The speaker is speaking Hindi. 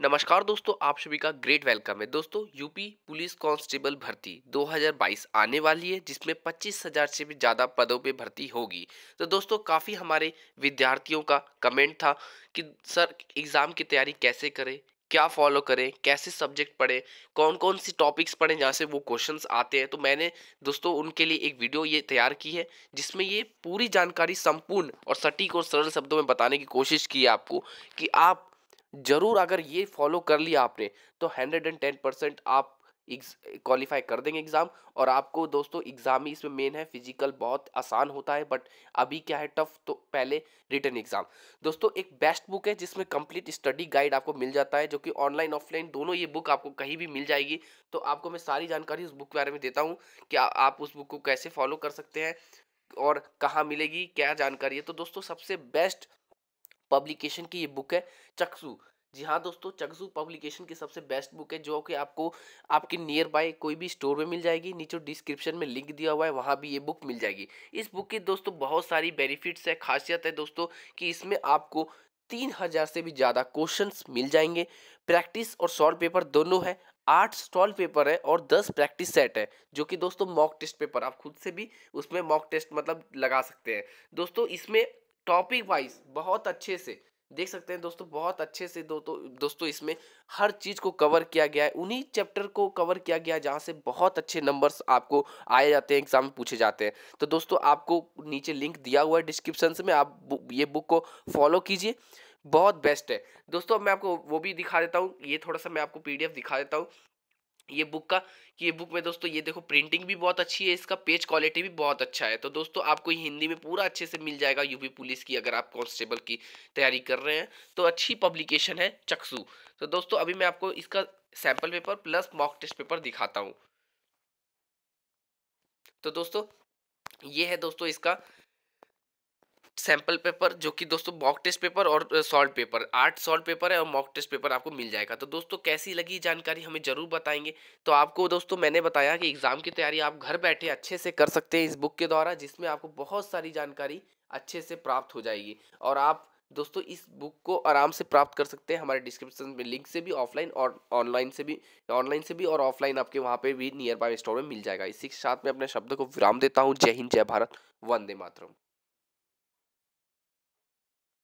नमस्कार दोस्तों आप सभी का ग्रेट वेलकम है दोस्तों यूपी पुलिस कांस्टेबल भर्ती 2022 आने वाली है जिसमें 25,000 से भी ज़्यादा पदों पे भर्ती होगी तो दोस्तों काफ़ी हमारे विद्यार्थियों का कमेंट था कि सर एग्ज़ाम की तैयारी कैसे करें क्या फॉलो करें कैसे सब्जेक्ट पढ़ें कौन कौन सी टॉपिक्स पढ़ें जहाँ से वो क्वेश्चंस आते हैं तो मैंने दोस्तों उनके लिए एक वीडियो ये तैयार की है जिसमें ये पूरी जानकारी संपूर्ण और सटीक और सरल शब्दों में बताने की कोशिश की है आपको कि आप जरूर अगर ये फॉलो कर लिया आपने तो हंड्रेड एंड टेन परसेंट आप क्वालिफाई कर देंगे एग्ज़ाम और आपको दोस्तों एग्ज़ाम ही इसमें मेन है फिजिकल बहुत आसान होता है बट अभी क्या है टफ तो पहले रिटर्न एग्ज़ाम दोस्तों एक बेस्ट बुक है जिसमें कंप्लीट स्टडी गाइड आपको मिल जाता है जो कि ऑनलाइन ऑफलाइन दोनों ये बुक आपको कहीं भी मिल जाएगी तो आपको मैं सारी जानकारी उस बुक के बारे में देता हूँ कि आप उस बुक को कैसे फॉलो कर सकते हैं और कहाँ मिलेगी क्या जानकारी है तो दोस्तों सबसे बेस्ट पब्लिकेशन की ये बुक है चक्षु जी हाँ दोस्तों चकजू पब्लिकेशन की सबसे बेस्ट बुक है जो कि आपको आपके नियर बाय कोई भी स्टोर में मिल जाएगी नीचे डिस्क्रिप्शन में लिंक दिया हुआ है वहाँ भी ये बुक मिल जाएगी इस बुक की दोस्तों बहुत सारी बेनिफिट्स है खासियत है दोस्तों कि इसमें आपको तीन हज़ार से भी ज़्यादा क्वेश्चंस मिल जाएंगे प्रैक्टिस और सॉल्व पेपर दोनों है आठ स्टॉल पेपर है और दस प्रैक्टिस सेट है जो कि दोस्तों मॉक टेस्ट पेपर आप खुद से भी उसमें मॉक टेस्ट मतलब लगा सकते हैं दोस्तों इसमें टॉपिक वाइज बहुत अच्छे से देख सकते हैं दोस्तों बहुत अच्छे से दो तो दोस्तों इसमें हर चीज़ को कवर किया गया है उन्हीं चैप्टर को कवर किया गया जहां जहाँ से बहुत अच्छे नंबर्स आपको आए जाते हैं एग्जाम में पूछे जाते हैं तो दोस्तों आपको नीचे लिंक दिया हुआ है डिस्क्रिप्शन में आप ये बुक को फॉलो कीजिए बहुत बेस्ट है दोस्तों मैं आपको वो भी दिखा देता हूँ ये थोड़ा सा मैं आपको पी दिखा देता हूँ ये बुक का कि ये बुक में दोस्तों ये देखो प्रिंटिंग भी बहुत अच्छी है इसका पेज क्वालिटी भी बहुत अच्छा है तो दोस्तों आपको हिंदी में पूरा अच्छे से मिल जाएगा यूपी पुलिस की अगर आप कांस्टेबल की तैयारी कर रहे हैं तो अच्छी पब्लिकेशन है चक्सू तो दोस्तों अभी मैं आपको इसका sample paper plus mock test paper दिखाता हूँ तो दोस्तों ये है दोस्तों इसका सैम्पल पेपर जो कि दोस्तों मॉक टेस्ट पेपर और सॉल्ट पेपर आठ सॉल्ट पेपर है और मॉक टेस्ट पेपर आपको मिल जाएगा तो दोस्तों कैसी लगी जानकारी हमें ज़रूर बताएंगे तो आपको दोस्तों मैंने बताया कि एग्ज़ाम की तैयारी आप घर बैठे अच्छे से कर सकते हैं इस बुक के द्वारा जिसमें आपको बहुत सारी जानकारी अच्छे से प्राप्त हो जाएगी और आप दोस्तों इस बुक को आराम से प्राप्त कर सकते हैं हमारे डिस्क्रिप्शन में लिंक से भी ऑफलाइन और ऑनलाइन से भी ऑनलाइन से भी और ऑफलाइन आपके वहाँ पे भी नियर बाय स्टोर में मिल जाएगा इसी के साथ मैं अपने शब्द को विराम देता हूँ जय हिंद जय भारत वंदे मातरम